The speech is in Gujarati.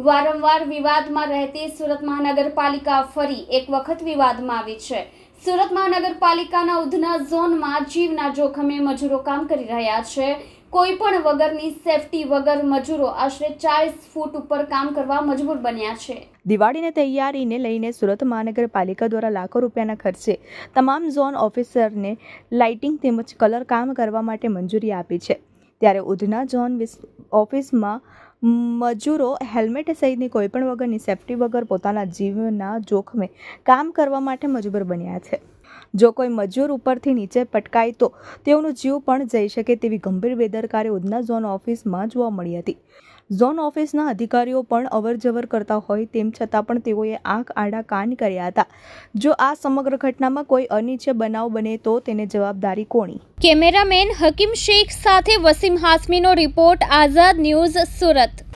વારંવાર વિવાદમાં રહેતી સુરત મહાનગરપાલિકા ફરી એક વખત વિવાદમાં આવી છે સુરત મહાનગરપાલિકાના ઉધના ઝોનમાં જીવના જોખમે મજૂરો કામ કરી રહ્યા છે કોઈ પણ વગરની સેફટી વગર મજૂરો આશરે ચાલીસ ફૂટ ઉપર કામ કરવા મજબૂર બન્યા છે દિવાળીની તૈયારીને લઈને સુરત મહાનગરપાલિકા દ્વારા લાખો રૂપિયાના ખર્ચે તમામ ઝોન ઓફિસરને લાઇટિંગ તેમજ કલર કામ કરવા માટે મંજૂરી આપી છે ત્યારે ઉધના ઝોન ઓફિસમાં મજૂરો હેલ્મેટ સહિતની કોઈપણ વગરની સેફટી વગર પોતાના જીવના જોખમે કામ કરવા માટે મજબૂર બન્યા છે જો કોઈ મજૂર ઉપરથી નીચે પટકાય તો તેઓનું જીવ પણ જઈ શકે તેવી ગંભીર બેદરકારી ઉધના ઝોન ઓફિસમાં જોવા મળી હતી ઝોન ઓફિસના અધિકારીઓ પણ અવરજવર કરતા હોય તેમ છતાં પણ તેઓએ આંખ આડા કાન કર્યા હતા જો આ સમગ્ર ઘટનામાં કોઈ અનિચ્છ બનાવ બને તો તેને જવાબદારી કોણી કેમેરામેન હકીમ શેખ સાથે વસીમ હાસમીનો રિપોર્ટ આઝાદ ન્યૂઝ સુરત